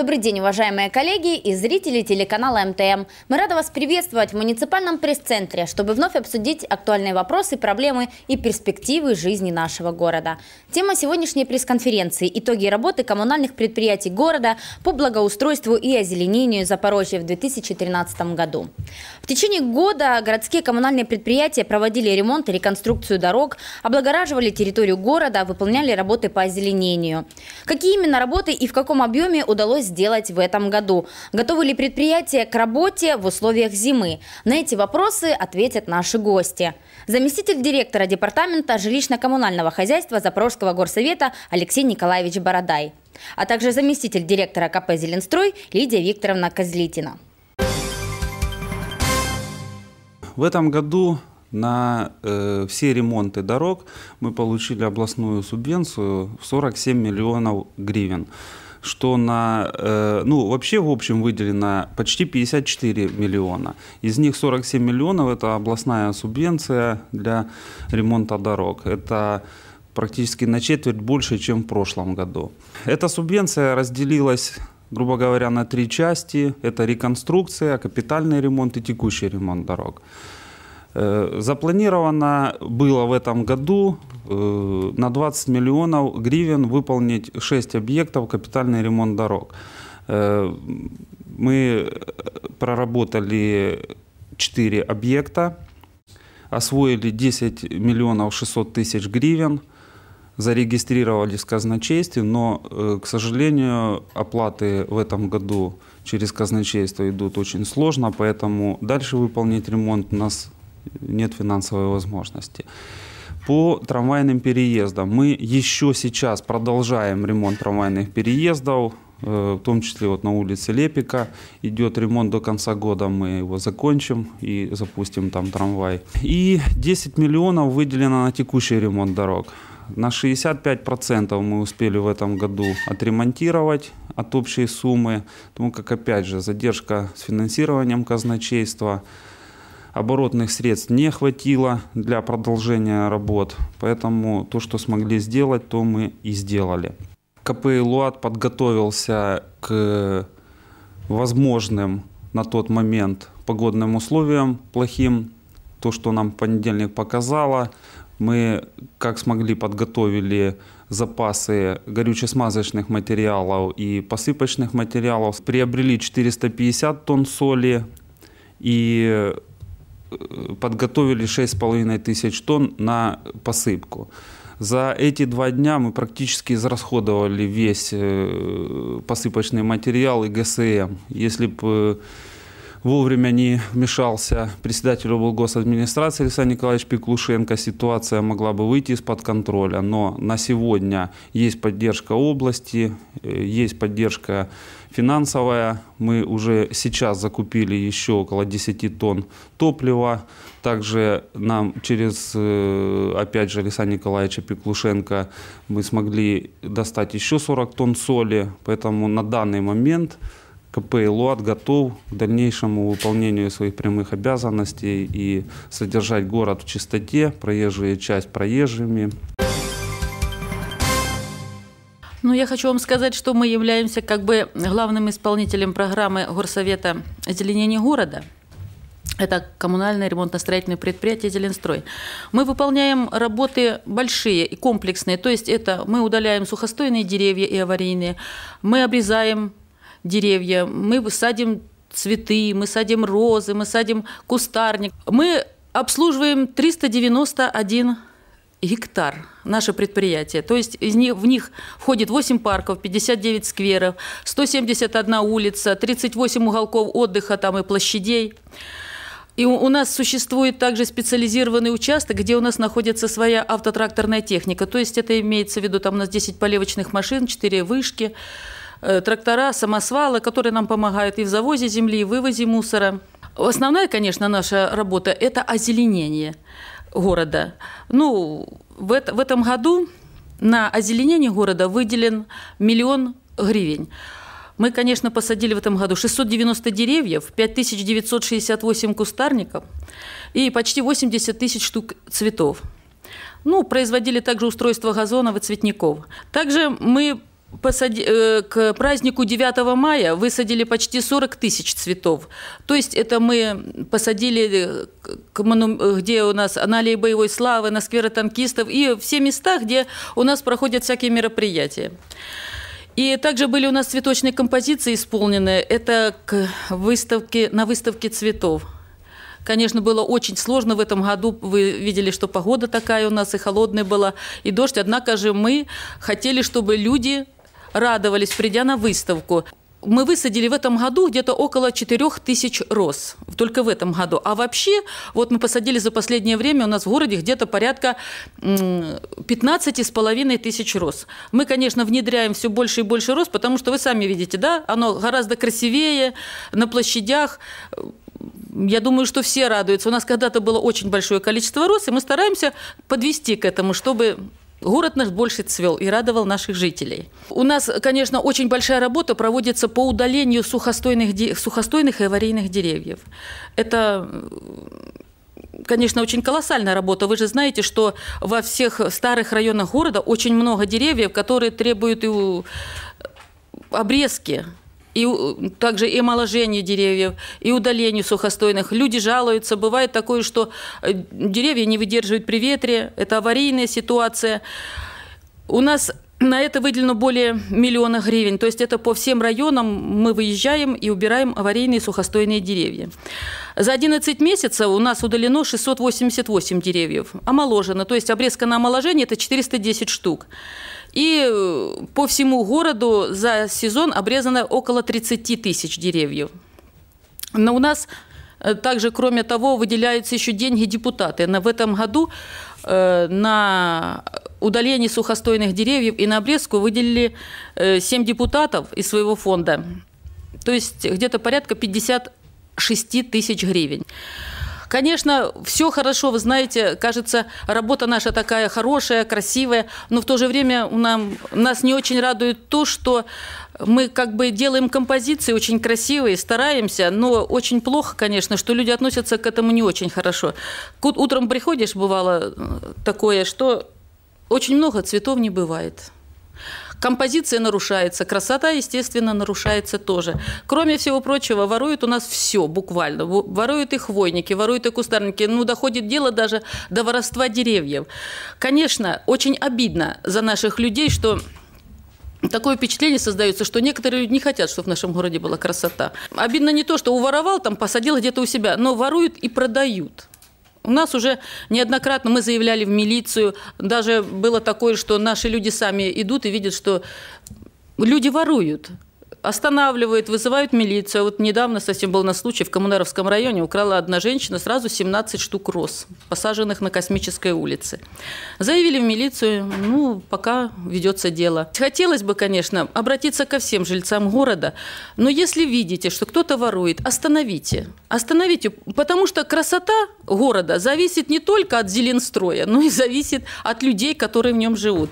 Добрый день, уважаемые коллеги и зрители телеканала МТМ. Мы рады вас приветствовать в муниципальном пресс-центре, чтобы вновь обсудить актуальные вопросы, проблемы и перспективы жизни нашего города. Тема сегодняшней пресс-конференции – итоги работы коммунальных предприятий города по благоустройству и озеленению Запорожья в 2013 году. В течение года городские коммунальные предприятия проводили ремонт и реконструкцию дорог, облагораживали территорию города, выполняли работы по озеленению. Какие именно работы и в каком объеме удалось сделать в этом году. Готовы ли предприятия к работе в условиях зимы? На эти вопросы ответят наши гости. Заместитель директора департамента жилищно-коммунального хозяйства Запорожского горсовета Алексей Николаевич Бородай, а также заместитель директора КП «Зеленстрой» Лидия Викторовна Козлитина. В этом году на э, все ремонты дорог мы получили областную субвенцию в 47 миллионов гривен что на, э, ну, вообще в общем выделено почти 54 миллиона. Из них 47 миллионов – это областная субвенция для ремонта дорог. Это практически на четверть больше, чем в прошлом году. Эта субвенция разделилась грубо говоря, на три части. Это реконструкция, капитальный ремонт и текущий ремонт дорог. Э, запланировано было в этом году Э, на 20 миллионов гривен выполнить 6 объектов капитальный ремонт дорог. Э, мы проработали 4 объекта, освоили 10 миллионов 600 тысяч гривен, зарегистрировали в казначействе, но, э, к сожалению, оплаты в этом году через казначейство идут очень сложно, поэтому дальше выполнить ремонт у нас нет финансовой возможности по трамвайным переездам. Мы еще сейчас продолжаем ремонт трамвайных переездов, э, в том числе вот на улице Лепика идет ремонт до конца года, мы его закончим и запустим там трамвай. И 10 миллионов выделено на текущий ремонт дорог. На 65% мы успели в этом году отремонтировать от общей суммы, потому как опять же задержка с финансированием казначейства – оборотных средств не хватило для продолжения работ, поэтому то, что смогли сделать, то мы и сделали. КП «Луат» подготовился к возможным на тот момент погодным условиям плохим. То, что нам в понедельник показало, мы как смогли подготовили запасы горюче-смазочных материалов и посыпочных материалов. Приобрели 450 тонн соли и подготовили 6,5 тысяч тонн на посыпку. За эти два дня мы практически израсходовали весь э, посыпочный материал и ГСМ. Если бы э, вовремя не вмешался председатель облгосадминистрации Александр Николаевич Пеклушенко, ситуация могла бы выйти из-под контроля. Но на сегодня есть поддержка области, э, есть поддержка финансовая. Мы уже сейчас закупили еще около 10 тонн топлива. Также нам через, э, опять же, Александра Николаевича Пеклушенко мы смогли достать еще 40 тонн соли. Поэтому на данный момент КП «Илуат» готов к дальнейшему выполнению своих прямых обязанностей и содержать город в чистоте, проезжую часть проезжими. Ну, я хочу вам сказать, что мы являемся как бы главным исполнителем программы Горсовета «Озеленение города». Это коммунальное ремонтно-строительное предприятие «Зеленстрой». Мы выполняем работы большие и комплексные. То есть это мы удаляем сухостойные деревья и аварийные, мы обрезаем деревья, мы садим цветы, мы садим розы, мы садим кустарник. Мы обслуживаем 391 гектар наше предприятие. То есть из них, в них входит 8 парков, 59 скверов, 171 улица, 38 уголков отдыха там и площадей. И у, нас существует также специализированный участок, где у нас находится своя автотракторная техника. То есть это имеется в виду, там у нас 10 полевочных машин, 4 вышки, э, трактора, самосвалы, которые нам помогают и в завозе земли, и в вывозе мусора. Основная, конечно, наша работа – это озеленение – города. Ну, в, это, в этом году на озеленение города выделен миллион гривен. Мы, конечно, посадили в этом году 690 деревьев, 5968 кустарников и почти 80 тысяч штук цветов. Ну, производили также устройство газонов и цветников. Также мы посади, э, к празднику 9 мая высадили почти 40 тысяч цветов. То есть это мы посадили, э, к мону... где у нас аналии боевой славы, на скверы танкистов и все места, где у нас проходят всякие мероприятия. И также были у нас цветочные композиции исполнены. Это к выставке, на выставке цветов. Конечно, было очень сложно в этом году. Вы видели, что погода такая у нас и холодная была, и дождь. Однако же мы хотели, чтобы люди радовались, придя на выставку. Мы высадили в этом году где-то около 4000 роз, только в этом году. А вообще, вот мы посадили за последнее время у нас в городе где-то порядка с половиной тысяч роз. Мы, конечно, внедряем все больше и больше роз, потому что вы сами видите, да, оно гораздо красивее на площадях, я думаю, что все радуются. У нас когда-то было очень большое количество роз, и мы стараемся подвести к этому, чтобы Город наш больше цвел и радовал наших жителей. У нас, конечно, очень большая работа проводится по удалению сухостойных, сухостойных и аварийных деревьев. Это конечно, очень колоссальная работа. Вы же знаете, что во всех старых районах города очень много деревьев, которые требуют и обрезки и также и омоложение деревьев, и удаление сухостойных. Люди жалуются. Бывает такое, что э, деревья не выдерживают при ветре. Это аварийная ситуация. У нас на это выделено более миллиона гривен. То есть это по всем районам мы выезжаем и убираем аварийные сухостойные деревья. За 11 месяцев у нас удалено 688 деревьев. Омоложено. То есть обрезка на омоложение – это 410 штук. И э, по всему городу за сезон обрезано около 30 тысяч деревьев. Но у нас э, также, кроме того, выделяются еще деньги депутаты. В этом году э, на удаление сухостойных деревьев и на обрезку выделили 7 депутатов из своего фонда. То есть где-то порядка 56 тысяч гривен. Конечно, все хорошо, вы знаете, кажется, работа наша такая хорошая, красивая, но в то же время нам, нас не очень радует то, что мы как бы делаем композиции очень красивые, стараемся, но очень плохо, конечно, что люди относятся к этому не очень хорошо. Утром приходишь, бывало э, такое, что очень много цветов не бывает. Композиция нарушается, красота, естественно, нарушается тоже. Кроме всего прочего, воруют у нас все буквально. Воруют и хвойники, воруют и кустарники. Ну, доходит дело даже до воровства деревьев. Конечно, очень обидно за наших людей, что Такое впечатление создается, что некоторые люди не хотят, чтобы в нашем городе была красота. Обидно не то, что уворовал, там посадил где-то у себя, но воруют и продают. У нас уже неоднократно мы заявляли в милицию, даже было такое, что наши люди сами идут и видят, что люди воруют останавливают, вызывают милицию. А вот недавно совсем был на случай в Коммунаровском районе, украла одна женщина сразу 17 штук роз, посаженных на Космической улице. Заявили в милицию, ну, пока ведется дело. Хотелось бы, конечно, обратиться ко всем жильцам города, но если видите, что кто-то ворует, остановите. Остановите, потому что красота города зависит не только от Зеленстроя, но и зависит от людей, которые в нем живут.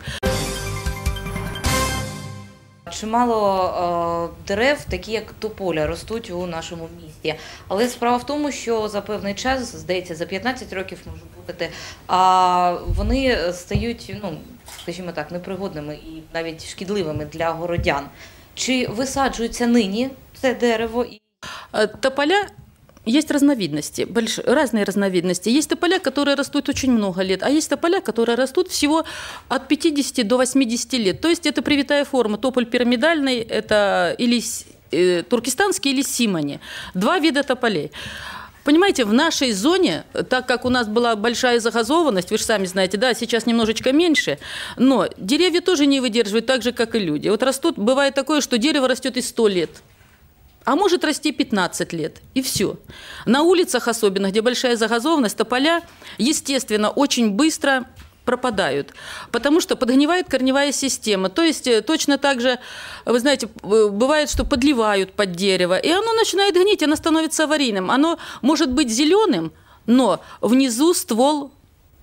Чимало е, дерев, такі як тополя, ростуть у нашому місті. Але справа в тому, що за певний час, здається, за 15 років можу бути, а вони стають, ну скажімо так, непригодними і навіть шкідливими для городян. Чи висаджується нині це дерево? Е, тополя есть разновидности, больш... разные разновидности. Есть тополя, которые растут очень много лет, а есть тополя, которые растут всего от 50 до 80 лет. То есть это привитая форма. Тополь пирамидальный, это или э, туркестанский, или симони. Два вида тополей. Понимаете, в нашей зоне, так как у нас была большая загазованность, вы же сами знаете, да, сейчас немножечко меньше, но деревья тоже не выдерживают так же, как и люди. Вот растут, бывает такое, что дерево растет и 100 лет – а может расти 15 лет, и все. На улицах особенно, где большая загазованность, тополя, естественно, очень быстро пропадают, потому что подгнивает корневая система. То есть э, точно так же, вы знаете, бывает, что подливают под дерево, и оно начинает гнить, оно становится аварийным. Оно может быть зеленым, но внизу ствол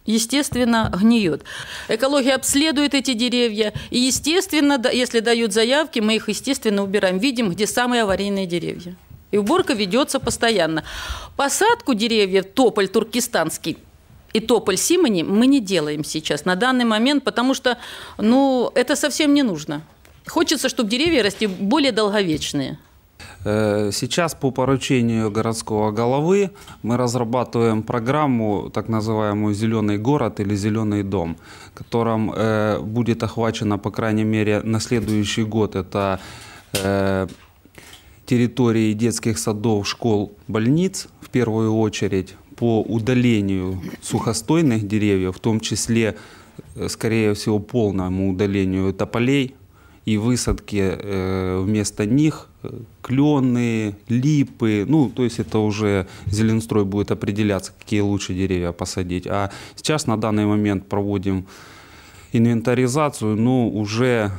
естественно, гниет. Экология обследует эти деревья, и, естественно, если дают заявки, мы их, естественно, убираем. Видим, где самые аварийные деревья. И уборка ведется постоянно. Посадку деревьев тополь туркестанский и тополь симони мы не делаем сейчас на данный момент, потому что ну, это совсем не нужно. Хочется, чтобы деревья росли более долговечные. Э, сейчас по поручению городского головы мы разрабатываем программу, так называемую «Зеленый город» или «Зеленый дом», которым э, будет охвачено, по крайней мере, на следующий год это э, территории детских садов, школ, больниц в первую очередь по удалению сухостойных деревьев, в том числе, скорее всего, полному удалению тополей, и высадки э, вместо них э, клены, липы, ну, то есть это уже Зеленстрой будет определяться, какие лучше деревья посадить. А сейчас на данный момент проводим инвентаризацию, ну уже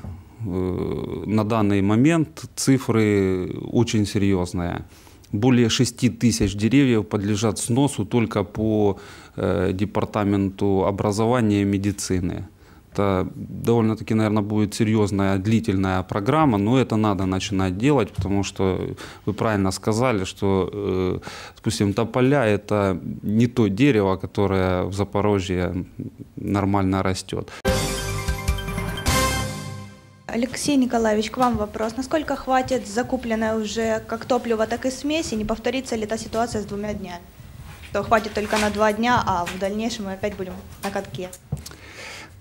э, на данный момент цифры очень серьезные. Более 6 тысяч деревьев подлежат сносу только по э, департаменту образования и медицины. Это довольно-таки, наверное, будет серьезная длительная программа, но это надо начинать делать, потому что вы правильно сказали, что, э, допустим, тополя – это не то дерево, которое в Запорожье нормально растет. Алексей Николаевич, к вам вопрос. Насколько хватит закупленное уже как топливо, так и смеси? Не повторится ли та ситуация с двумя днями? То хватит только на два дня, а в дальнейшем мы опять будем на катке.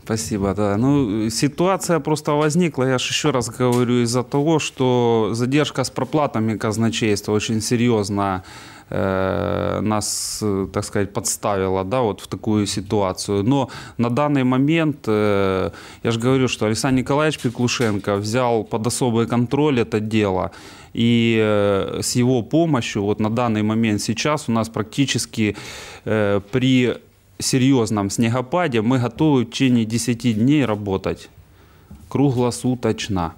Спасибо, да. Ну, ситуация просто возникла, я же еще раз говорю, из-за того, что задержка с проплатами казначейства очень серьезно э, нас, э, так сказать, подставила, да, вот в такую ситуацию. Но на данный момент, э, я же говорю, что Александр Николаевич Петлушенко взял под особый контроль это дело, и с его помощью вот на данный момент сейчас у нас практически при серьезном снегопаде мы готовы в течение 10 дней работать круглосуточно.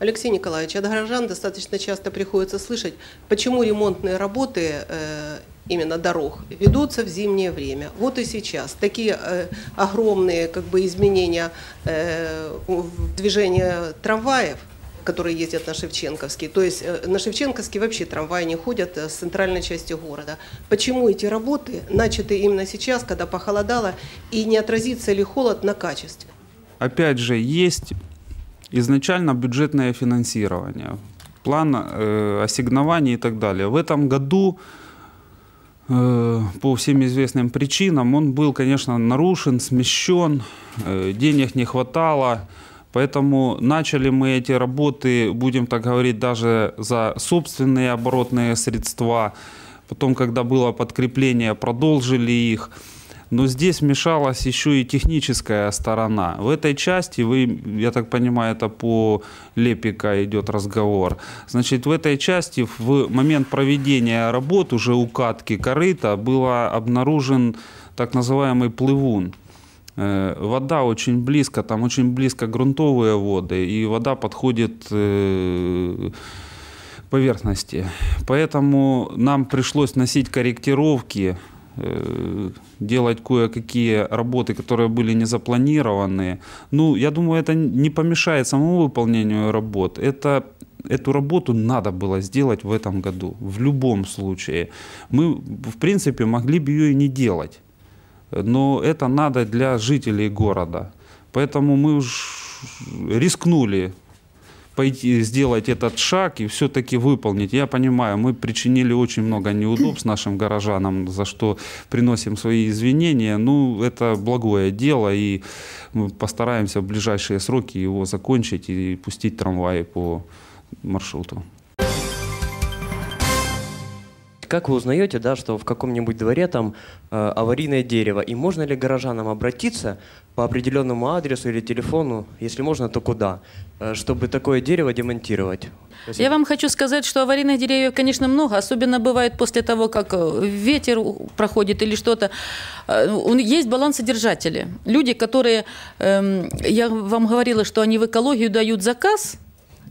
Алексей Николаевич, от горожан достаточно часто приходится слышать, почему ремонтные работы э, именно дорог ведутся в зимнее время. Вот и сейчас такие э, огромные как бы, изменения э, в движении трамваев – которые ездят на Шевченковский. То есть э, на Шевченковский вообще трамваи не ходят э, с центральной части города. Почему эти работы начаты именно сейчас, когда похолодало, и не отразится ли холод на качестве? Опять же, есть изначально бюджетное финансирование, план э, ассигнований и так далее. В этом году э, по всем известным причинам он был, конечно, нарушен, смещен, денег не хватало, Поэтому начали мы эти работы, будем так говорить, даже за собственные оборотные средства. Потом, когда было подкрепление, продолжили их. Но здесь мешалась еще и техническая сторона. В этой части, вы, я так понимаю, это по Лепика идет разговор. Значит, в этой части в момент проведения работ уже укатки корыта был обнаружен так называемый плывун. Э, вода очень близко, там очень близко грунтовые воды, и вода подходит к э, поверхности. Поэтому нам пришлось носить корректировки, э, делать кое-какие работы, которые были не запланированы. Ну, я думаю, это не помешает самому выполнению работ. Это эту работу надо было сделать в этом году, в любом случае. Мы, в принципе, могли бы ее и не делать но это надо для жителей города. Поэтому мы уж рискнули пойти сделать этот шаг и все-таки выполнить. Я понимаю, мы причинили очень много неудобств нашим горожанам, за что приносим свои извинения. Ну, это благое дело, и мы постараемся в ближайшие сроки его закончить и пустить трамваи по маршруту как вы узнаете, да, что в каком-нибудь дворе там э, аварийное дерево? И можно ли горожанам обратиться по определенному адресу или телефону, если можно, то куда, э, чтобы такое дерево демонтировать? Спасибо. Я вам хочу сказать, что аварийных деревьев, конечно, много, особенно бывает после того, как э, ветер проходит или что-то. Э, есть балансодержатели. Люди, которые, эм, я вам говорила, что они в экологию дают заказ –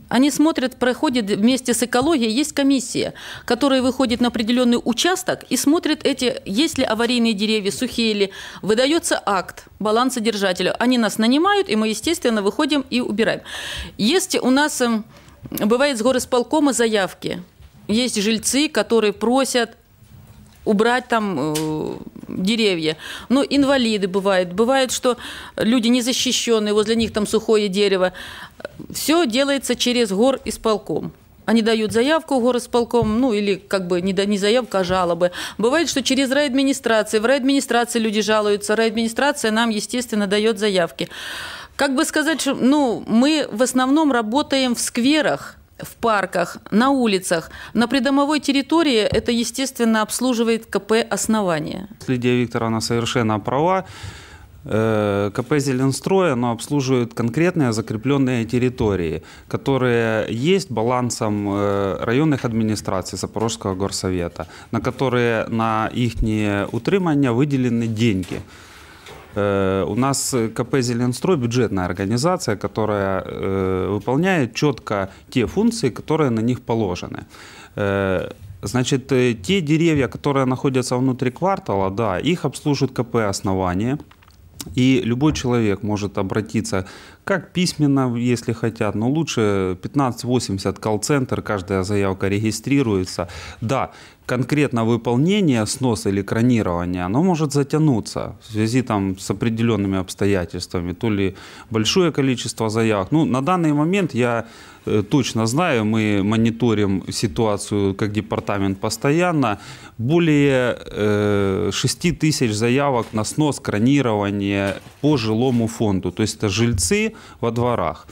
они смотрят, проходят вместе с экологией, есть комиссия, которая выходит на определенный участок и смотрит эти, есть ли аварийные деревья, сухие ли. Выдается акт балансодержателя. Они нас нанимают, и мы, естественно, выходим и убираем. Есть у нас, эм, бывает с горосполкома заявки. Есть жильцы, которые просят убрать там э, деревья. Ну, инвалиды бывают. Бывает, что люди незащищенные, возле них там сухое дерево. Все делается через гор исполком. Они дают заявку в горосполком, ну или как бы не, да не заявка, а жалобы. Бывает, что через райадминистрации. В райадминистрации люди жалуются. Райадминистрация нам, естественно, дает заявки. Как бы сказать, что ну, мы в основном работаем в скверах, в парках, на улицах. На придомовой территории это, естественно, обслуживает КП «Основание». Лидия Викторовна совершенно права. Э, КП «Зеленстрой» оно обслуживает конкретные закрепленные территории, которые есть балансом э, районных администраций Запорожского горсовета, на которые на их утримание выделены деньги. Э, у нас э, КП «Зеленстрой» – бюджетная организация, которая э, выполняет четко те функции, которые на них положены. Значит, те деревья, которые находятся внутри квартала, да, их обслуживает КП «Основание». И любой человек может обратиться как письменно, если хотят, но лучше 1580 колл-центр, каждая заявка регистрируется. Да, конкретно выполнение снос или кронирование, оно может затянуться в связи там, с определенными обстоятельствами, то ли большое количество заявок. Ну, на данный момент я э, точно знаю, мы мониторим ситуацию как департамент постоянно, более э, 6 тысяч заявок на снос, кронирование по жилому фонду. То есть это жильцы, во дворах.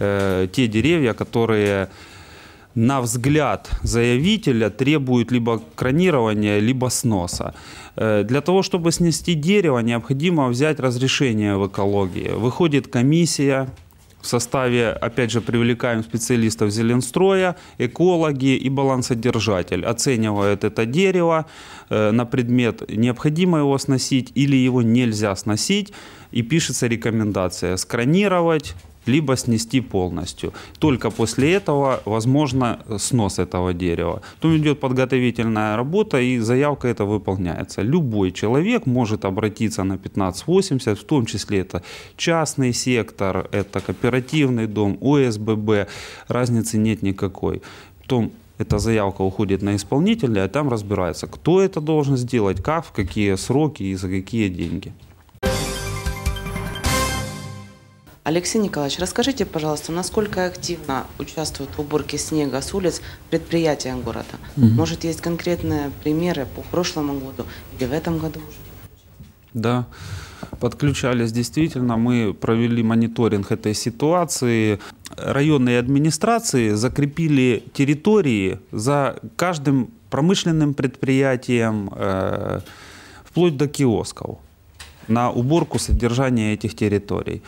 Э, те деревья, которые на взгляд заявителя требуют либо кронирования, либо сноса. Э, для того, чтобы снести дерево, необходимо взять разрешение в экологии. Выходит комиссия в составе, опять же, привлекаем специалистов Зеленстроя, экологи и балансодержатель. Оценивают это дерево э, на предмет, необходимо его сносить или его нельзя сносить и пишется рекомендация сканировать либо снести полностью. Только после этого возможно снос этого дерева. Потом идет подготовительная работа и заявка это выполняется. Любой человек может обратиться на 1580, в том числе это частный сектор, это кооперативный дом, ОСББ, разницы нет никакой. Потом эта заявка уходит на исполнителя, а там разбирается, кто это должен сделать, как, в какие сроки и за какие деньги. Алексей Николаевич, расскажите, пожалуйста, насколько активно участвуют в уборке снега с улиц предприятия города? Угу. Может, есть конкретные примеры по прошлому году или в этом году? Да, подключались действительно. Мы провели мониторинг этой ситуации. Районные администрации закрепили территории за каждым промышленным предприятием, э, вплоть до киосков на уборку содержания этих территорий.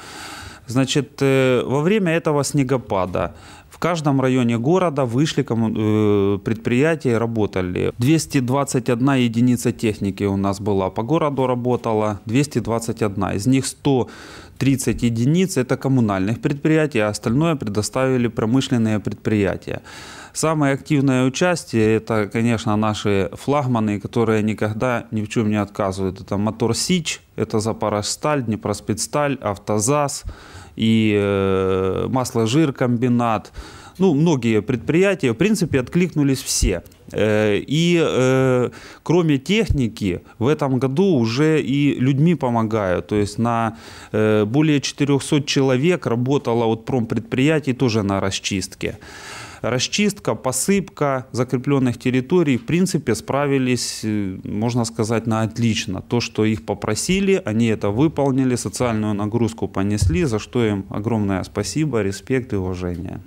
Значит, э, во время этого снегопада в каждом районе города вышли э, предприятия и работали. 221 единица техники у нас была. По городу работала 221. Из них 130 единиц – это коммунальных предприятий, а остальное предоставили промышленные предприятия. Самое активное участие – это, конечно, наши флагманы, которые никогда ни в чем не отказывают. Это «Мотор Сич», это «Запорожсталь», «Днепроспецсталь», Автозаз и э, масло-жир-комбинат. Ну, многие предприятия, в принципе, откликнулись все. Э, и э, кроме техники, в этом году уже и людьми помогают. То есть на более 400 человек работало от промпредприятий тоже на расчистке расчистка, посыпка закрепленных территорий, в принципе, справились, э, можно сказать, на отлично. То, что их попросили, они это выполнили, социальную нагрузку понесли, за что им огромное спасибо, респект и уважение.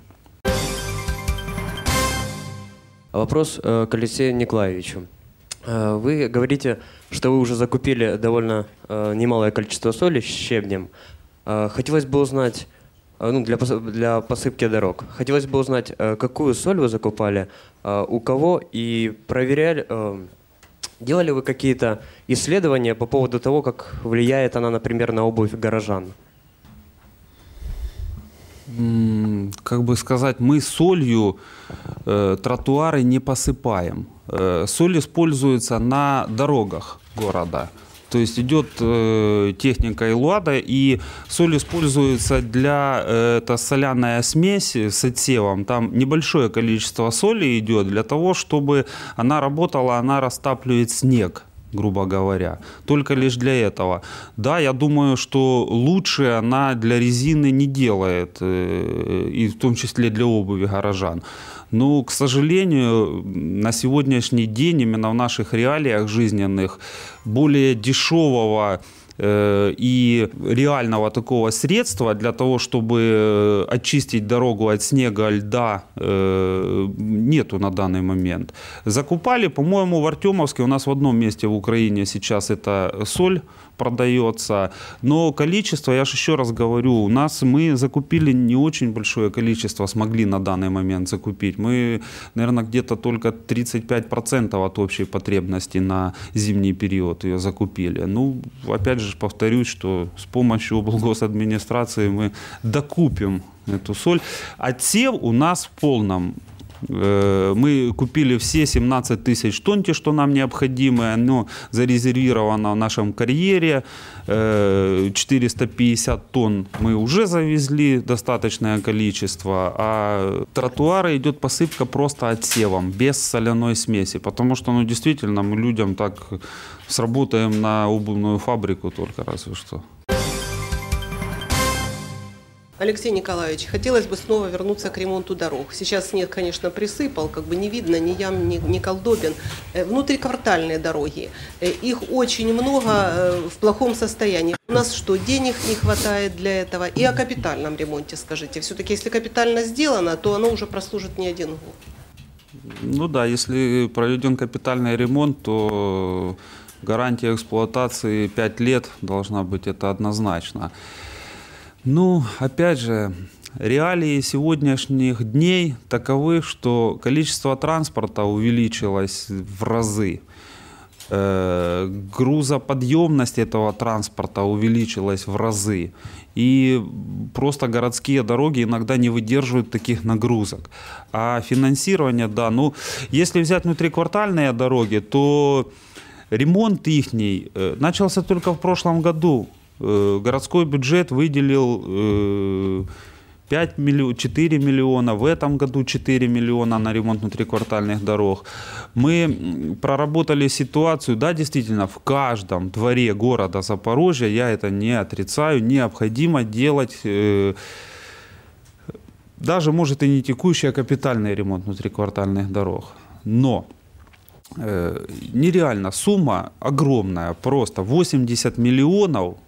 Вопрос э, к Алексею Николаевичу. Э, вы говорите, что вы уже закупили довольно немалое количество соли с щебнем. Хотелось бы узнать, Э, ну, для, для посыпки дорог. Хотелось бы узнать, э, какую соль вы закупали, э, у кого и проверяли, делали вы какие-то исследования по поводу того, как влияет она, например, на обувь горожан? Как бы сказать, мы солью э, тротуары не посыпаем. Э, соль используется на дорогах города. То есть идет э, техника Илуада, и соль используется для, э, это соляная смесь с отсевом, там небольшое количество соли идет для того, чтобы она работала, она растапливает снег грубо говоря. Только лишь для этого. Да, я думаю, что лучше она для резины не делает, э, и в том числе для обуви горожан. Ну, к сожалению, на сегодняшний день именно в наших реалиях жизненных более дешевого Э, и реального такого средства для того, чтобы э, очистить дорогу от снега, льда, э, нету на данный момент. Закупали, по-моему, в Артемовске, у нас в одном месте в Украине сейчас это соль продается, но количество, я же еще раз говорю, у нас мы закупили не очень большое количество, смогли на данный момент закупить. Мы, наверное, где-то только 35% от общей потребности на зимний период ее закупили. Ну, опять же, же повторюсь, что с помощью облгосадминистрации мы докупим эту соль. А тем у нас в полном Э, мы купили все 17 тысяч тонти, что нам необходимо. Оно зарезервировано в нашем карьере. 450 э, тонн мы уже завезли, достаточное количество. А тротуары идет посыпка просто отсевом, без соляной смеси. Потому что, ну, действительно, мы людям так сработаем на обувную фабрику только разве что. Алексей Николаевич, хотелось бы снова вернуться к ремонту дорог. Сейчас снег, конечно, присыпал, как бы не видно ни ям, ни, ни колдобин. Э, внутриквартальные дороги, э, их очень много э, в плохом состоянии. У нас что, денег не хватает для этого? И о капитальном ремонте скажите. Все-таки, если капитально сделано, то оно уже прослужит не один год. Ну да, если проведен капитальный ремонт, то гарантия эксплуатации 5 лет должна быть, это однозначно. Ну, опять же, реалии сегодняшних дней таковы, что количество транспорта увеличилось в разы. Э, грузоподъемность этого транспорта увеличилась в разы. И просто городские дороги иногда не выдерживают таких нагрузок. А финансирование, да, ну, если взять внутриквартальные дороги, то ремонт их э, начался только в прошлом году. Э, городской бюджет выделил 5 миллион, 4 миллиона, в этом году 4 миллиона на ремонт внутриквартальных дорог. Мы проработали ситуацию, да, действительно, в каждом дворе города Запорожья, я это не отрицаю, необходимо делать... Э, даже, может, и не текущий, а капитальный ремонт внутриквартальных дорог. Но э, нереально, сумма огромная, просто 80 миллионов –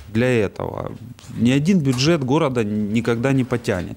для этого. Ни один бюджет города никогда не потянет.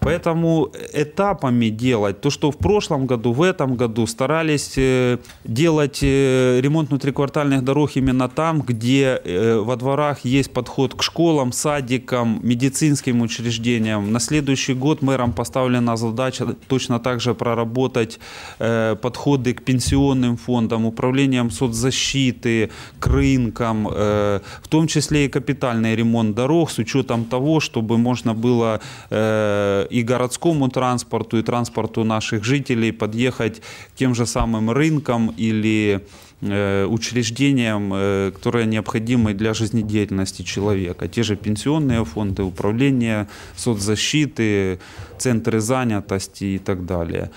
Поэтому этапами делать то, что в прошлом году, в этом году старались э, делать э, ремонт внутриквартальных дорог именно там, где э, во дворах есть подход к школам, садикам, медицинским учреждениям. На следующий год мэром поставлена задача точно так же проработать подходы к пенсионным фондам, управлениям соцзащиты, к рынкам, в том числе и капитализации капитальный ремонт дорог с учетом того, чтобы можно было э, и городскому транспорту, и транспорту наших жителей подъехать к тем же самым рынкам или э, учреждениям, э, которые необходимы для жизнедеятельности человека. Те же пенсионные фонды, управление соцзащиты, центры занятости и так далее.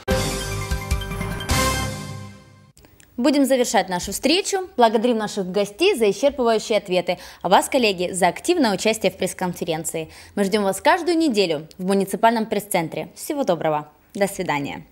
Будем завершать нашу встречу. Благодарим наших гостей за исчерпывающие ответы, а вас, коллеги, за активное участие в пресс-конференции. Мы ждем вас каждую неделю в муниципальном пресс-центре. Всего доброго. До свидания.